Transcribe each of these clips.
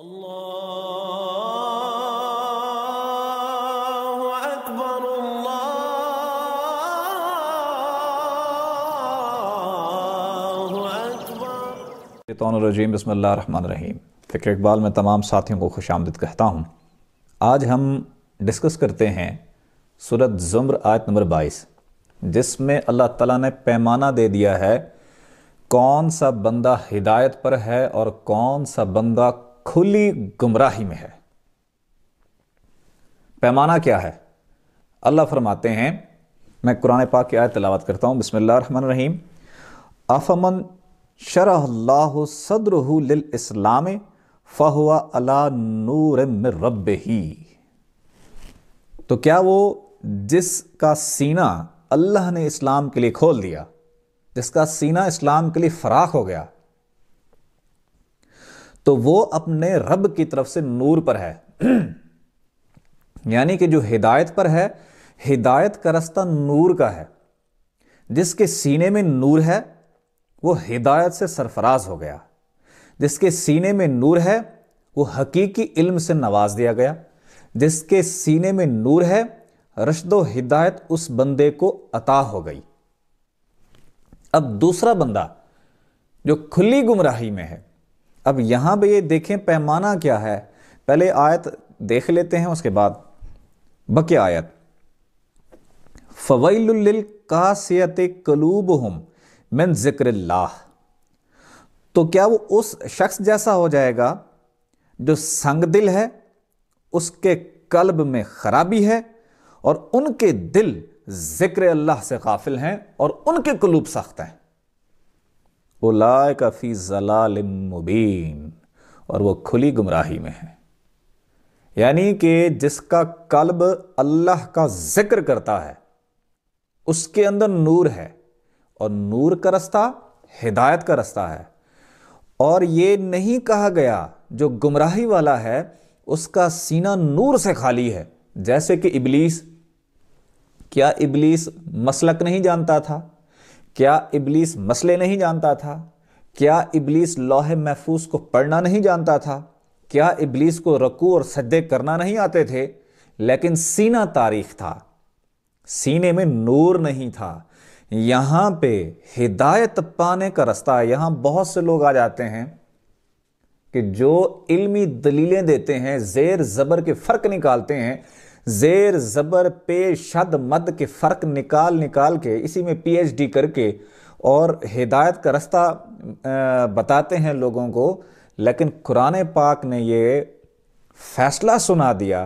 الله फ़िक्र इकबाल में तमाम साथियों को खुश आमद कहता हूँ आज हम डिस्कस करते हैं सूरत ज़ुम्र आयत नंबर बाईस जिसमें अल्लाह तला ने पैमाना दे दिया है कौन सा बंदा हिदायत पर है और कौन सा बंदा खुली गुमराही में है पैमाना क्या है अल्लाह फरमाते हैं मैं कुरान पाक की आयत तलावत करता हूं बसमिल्ल रहीम अफमन शरह सदर इस्लाम फ़हुआ अला नूर रब ही तो क्या वो जिसका सीना अल्लाह ने इस्लाम के लिए खोल दिया जिसका सीना इस्लाम के लिए फराख हो गया तो वो अपने रब की तरफ से नूर पर है यानी कि जो हिदायत पर है हिदायत का रास्ता नूर का है जिसके सीने में नूर है वो हिदायत से सरफराज हो गया जिसके सीने में नूर है वो हकीकी इल्म से नवाज दिया गया जिसके सीने में नूर है रशदो हिदायत उस बंदे को अता हो गई अब दूसरा बंदा जो खुली गुमराही में है अब यहां पे ये देखें पैमाना क्या है पहले आयत देख लेते हैं उसके बाद बके आयत फ़वैल कासियत कलूब हम मिन ज़िक्र तो क्या वो उस शख्स जैसा हो जाएगा जो संग दिल है उसके कल्ब में ख़राबी है और उनके दिल ज़िक्र अल्लाह से काफिल हैं और उनके कलूब सख्त हैं उलाय कफ़ी जलाल मुबीन और वो खुली गुमराही में है यानी कि जिसका कल्ब अल्लाह का जिक्र करता है उसके अंदर नूर है और नूर का रास्ता हिदायत का रास्ता है और ये नहीं कहा गया जो गुमराही वाला है उसका सीना नूर से खाली है जैसे कि इबलीस क्या इबलीस मसलक नहीं जानता था क्या इबलीस मसले नहीं जानता था क्या इबलीस लौह महफूज को पढ़ना नहीं जानता था क्या इबलीस को रकू और सदे करना नहीं आते थे लेकिन सीना तारीख था सीने में नूर नहीं था यहां पे हिदायत पाने का रास्ता है यहां बहुत से लोग आ जाते हैं कि जो इल्मी दलीलें देते हैं जेर ज़बर के फ़र्क निकालते हैं ज़ेर ज़बर पे शद मद के फ़र्क निकाल निकाल के इसी में पीएचडी करके और हिदायत का रास्ता बताते हैं लोगों को लेकिन कुरान पाक ने ये फैसला सुना दिया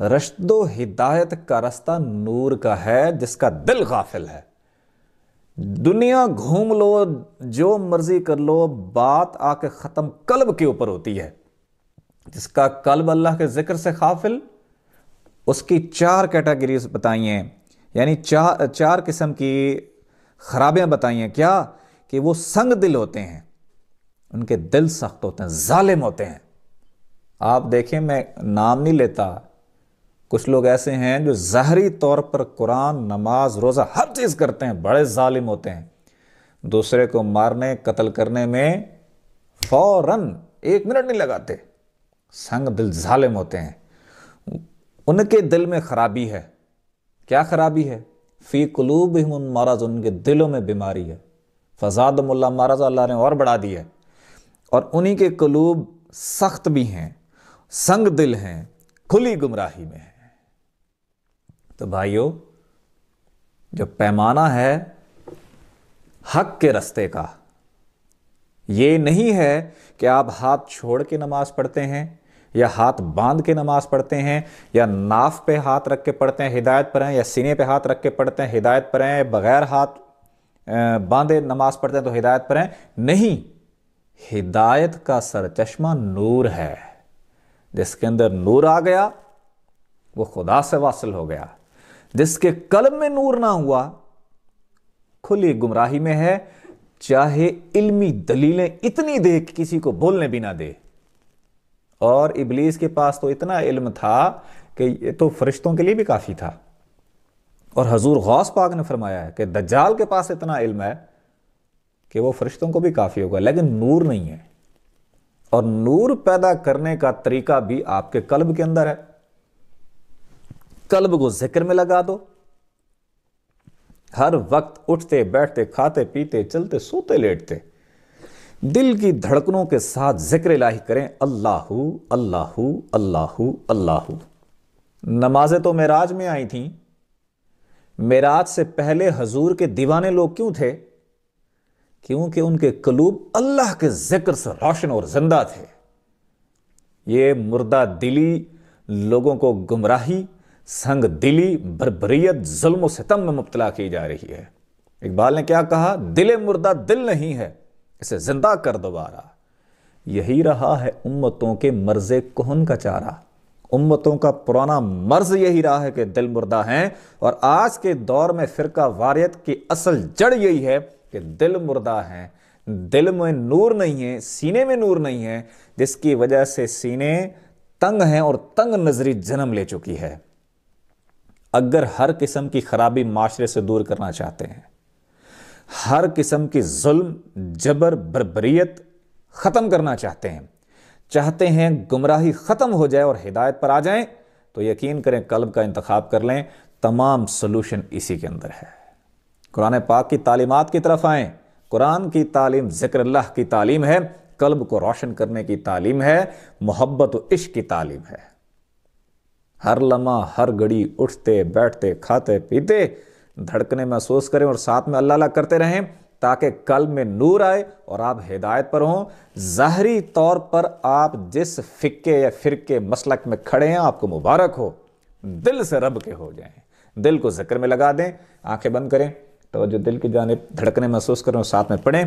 रश्दो हिदायत का रास्ता नूर का है जिसका दिल गाफिल है दुनिया घूम लो जो मर्जी कर लो बात आके ख़त्म कल्ब के ऊपर होती है जिसका कल्ब अल्लाह के ज़िक्र से गाफिल उसकी चार कैटेगरीज बताई हैं यानी चार चार किस्म की खराबें बताई हैं क्या कि वो संग दिल होते हैं उनके दिल सख्त होते हैं जालिम होते हैं आप देखें मैं नाम नहीं लेता कुछ लोग ऐसे हैं जो ज़हरी तौर पर कुरान नमाज रोज़ा हर चीज़ करते हैं बड़े जालिम होते हैं दूसरे को मारने कत्ल करने में फौरन एक मिनट नहीं लगाते संग दिल जालिम होते हैं उनके दिल में खराबी है क्या खराबी है फ़ी कलूब उन उनके दिलों में बीमारी है फजाद मुल्ला महाराज अल्लाह ने और बढ़ा दिया है और उन्हीं के कलूब सख्त भी हैं संग दिल हैं खुली गुमराही में हैं तो भाइयों जो पैमाना है हक के रस्ते का ये नहीं है कि आप हाथ छोड़ के नमाज़ पढ़ते हैं या हाथ बांध के नमाज़ पढ़ते हैं या नाफ पे हाथ रख के पढ़ते हैं हिदायत पर हैं या सीने पे हाथ रख के पढ़ते हैं हिदायत पर हैं बग़ैर हाथ बांधे नमाज़ पढ़ते हैं तो हिदायत पर हैं नहीं हिदायत का चश्मा नूर है जिसके अंदर नूर आ गया वो खुदा से वासिल हो गया जिसके कलम में नूर ना हुआ खुली गुमराही में है चाहे इल्मी दलीलें इतनी दे कि किसी को बोलने भी ना दे और इबलीस के पास तो इतना इल्म था कि ये तो फरिश्तों के लिए भी काफ़ी था और हजूर गौस पाक ने फरमाया है कि दज्जाल के पास इतना इल्म है कि वो फरिश्तों को भी काफ़ी होगा लेकिन नूर नहीं है और नूर पैदा करने का तरीका भी आपके कल्ब के अंदर है कल्ब को जिक्र में लगा दो हर वक्त उठते बैठते खाते पीते चलते सोते लेटते दिल की धड़कनों के साथ जिक्र लाही करें अल्लाह अल्लाह अल्लाह अल्लाह नमाजें तो मेराज में आई थीं मेराज से पहले हजूर के दीवाने लोग क्यों थे क्योंकि उनके कलूब अल्लाह के जिक्र से रोशन और जिंदा थे ये मुर्दा दिली लोगों को गुमराही संग दिली बरबरीत जुल्म सितम में मुबतला की जा रही है इकबाल ने क्या कहा दिले मुर्दा दिल नहीं है इसे ज़िंदा कर दोबारा यही रहा है उम्मतों के मर्ज कोहन का चारा उम्मतों का पुराना मर्ज यही रहा है कि दिल मुर्दा हैं और आज के दौर में फ़िरका वारियत की असल जड़ यही है कि दिल मुर्दा हैं दिल में नूर नहीं है सीने में नूर नहीं है जिसकी वजह से सीने तंग हैं और तंग नजरी जन्म ले चुकी है अगर हर किस्म की खराबी माशरे से दूर करना चाहते हैं हर किस्म की जुल्म जबर बरबरीत ख़त्म करना चाहते हैं चाहते हैं गुमराही ख़त्म हो जाए और हिदायत पर आ जाएं तो यकीन करें कल्ब का इंतखाब कर लें तमाम सोल्यूशन इसी के अंदर है कुरान पाक की तालीमत की तरफ आए कुरान की तालीम जिक्र की तालीम है कल्ब को रोशन करने की तालीम है मोहब्बत इश्क की तालीम है हर लम्हा हर घड़ी उठते बैठते खाते पीते धड़कने महसूस करें और साथ में अल्लाह अल्लाह करते रहें ताकि कल में नूर आए और आप हिदायत पर हों जहरी तौर पर आप जिस फ़िक्के या फ़िरके मसलक में खड़े हैं आपको मुबारक हो दिल से रब के हो जाएं दिल को जिक्र में लगा दें आंखें बंद करें तो जो दिल की जानब धड़कने महसूस करें और साथ में पढ़ें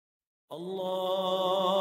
الله